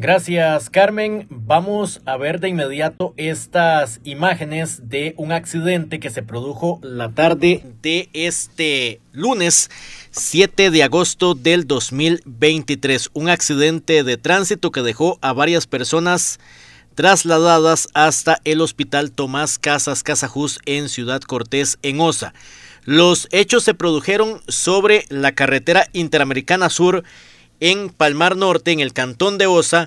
Gracias Carmen. Vamos a ver de inmediato estas imágenes de un accidente que se produjo la tarde de este lunes 7 de agosto del 2023. Un accidente de tránsito que dejó a varias personas trasladadas hasta el hospital Tomás Casas Casajús en Ciudad Cortés, en Osa. Los hechos se produjeron sobre la carretera Interamericana Sur en Palmar Norte, en el cantón de Osa,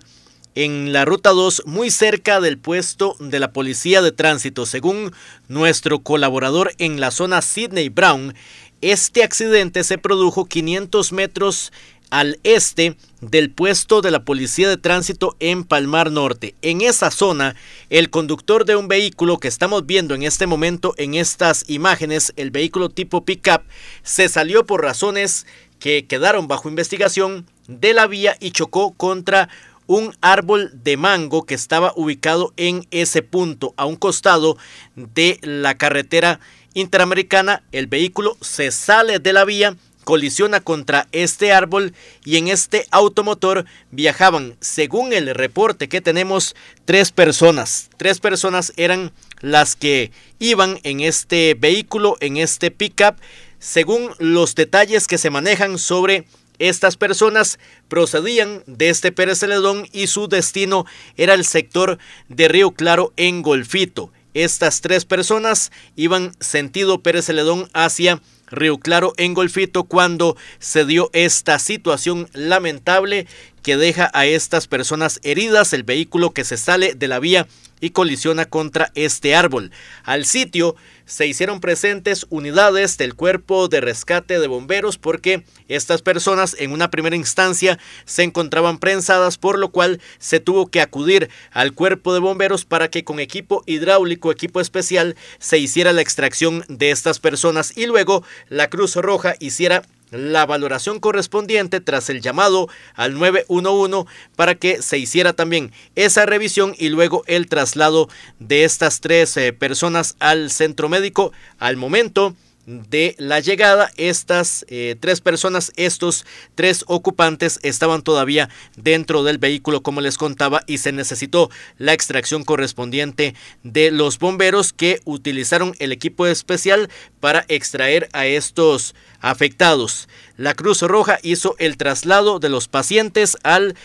en la ruta 2, muy cerca del puesto de la policía de tránsito. Según nuestro colaborador en la zona Sidney Brown, este accidente se produjo 500 metros al este del puesto de la policía de tránsito en Palmar Norte. En esa zona, el conductor de un vehículo que estamos viendo en este momento en estas imágenes, el vehículo tipo pickup, se salió por razones que quedaron bajo investigación de la vía y chocó contra un árbol de mango que estaba ubicado en ese punto, a un costado de la carretera interamericana. El vehículo se sale de la vía, colisiona contra este árbol y en este automotor viajaban, según el reporte que tenemos, tres personas. Tres personas eran las que iban en este vehículo, en este pickup, según los detalles que se manejan sobre estas personas procedían de este Pérez Celedón y su destino era el sector de Río Claro en Golfito. Estas tres personas iban sentido Pérez Celedón hacia Río Claro en Golfito cuando se dio esta situación lamentable que deja a estas personas heridas, el vehículo que se sale de la vía y colisiona contra este árbol. Al sitio se hicieron presentes unidades del cuerpo de rescate de bomberos porque estas personas en una primera instancia se encontraban prensadas por lo cual se tuvo que acudir al cuerpo de bomberos para que con equipo hidráulico, equipo especial, se hiciera la extracción de estas personas y luego la Cruz Roja hiciera la valoración correspondiente tras el llamado al 911 para que se hiciera también esa revisión y luego el traslado de estas tres eh, personas al centro médico. Al momento, de la llegada, estas eh, tres personas, estos tres ocupantes estaban todavía dentro del vehículo, como les contaba, y se necesitó la extracción correspondiente de los bomberos que utilizaron el equipo especial para extraer a estos afectados. La Cruz Roja hizo el traslado de los pacientes al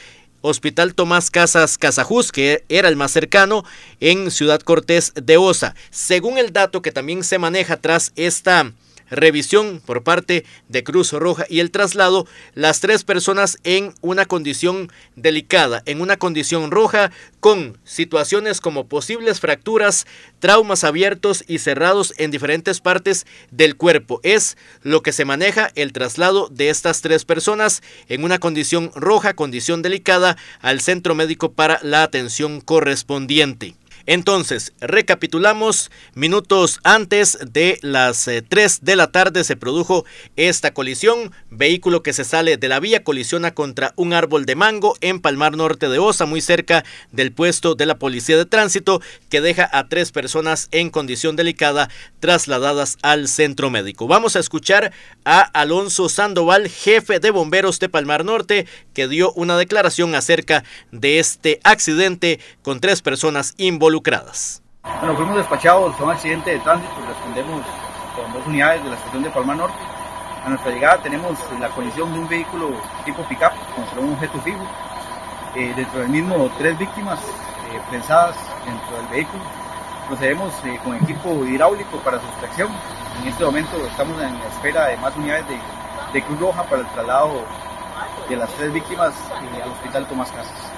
Hospital Tomás Casas Casajus, que era el más cercano, en Ciudad Cortés de Osa. Según el dato que también se maneja tras esta revisión por parte de Cruz Roja y el traslado, las tres personas en una condición delicada, en una condición roja, con situaciones como posibles fracturas, traumas abiertos y cerrados en diferentes partes del cuerpo. Es lo que se maneja el traslado de estas tres personas en una condición roja, condición delicada, al centro médico para la atención correspondiente. Entonces, recapitulamos, minutos antes de las 3 eh, de la tarde se produjo esta colisión, vehículo que se sale de la vía colisiona contra un árbol de mango en Palmar Norte de Osa, muy cerca del puesto de la Policía de Tránsito, que deja a tres personas en condición delicada trasladadas al centro médico. Vamos a escuchar a Alonso Sandoval, jefe de bomberos de Palmar Norte, que dio una declaración acerca de este accidente con tres personas involucradas. Bueno, fuimos despachados a un accidente de tránsito, respondemos con dos unidades de la estación de Palmar Norte. A nuestra llegada tenemos la colisión de un vehículo tipo pickup contra un objeto fijo. Eh, dentro del mismo, tres víctimas eh, prensadas dentro del vehículo. Procedemos eh, con equipo hidráulico para su en este momento estamos en espera de más unidades de, Cruz Roja para el traslado de las tres víctimas eh, al Hospital Tomás Casas.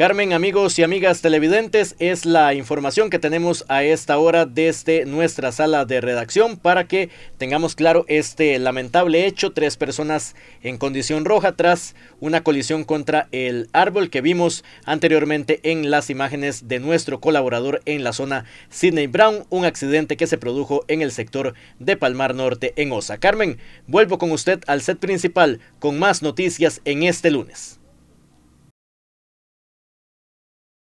Carmen, amigos y amigas televidentes, es la información que tenemos a esta hora desde nuestra sala de redacción para que tengamos claro este lamentable hecho. Tres personas en condición roja tras una colisión contra el árbol que vimos anteriormente en las imágenes de nuestro colaborador en la zona Sydney Brown, un accidente que se produjo en el sector de Palmar Norte en Osa. Carmen, vuelvo con usted al set principal con más noticias en este lunes.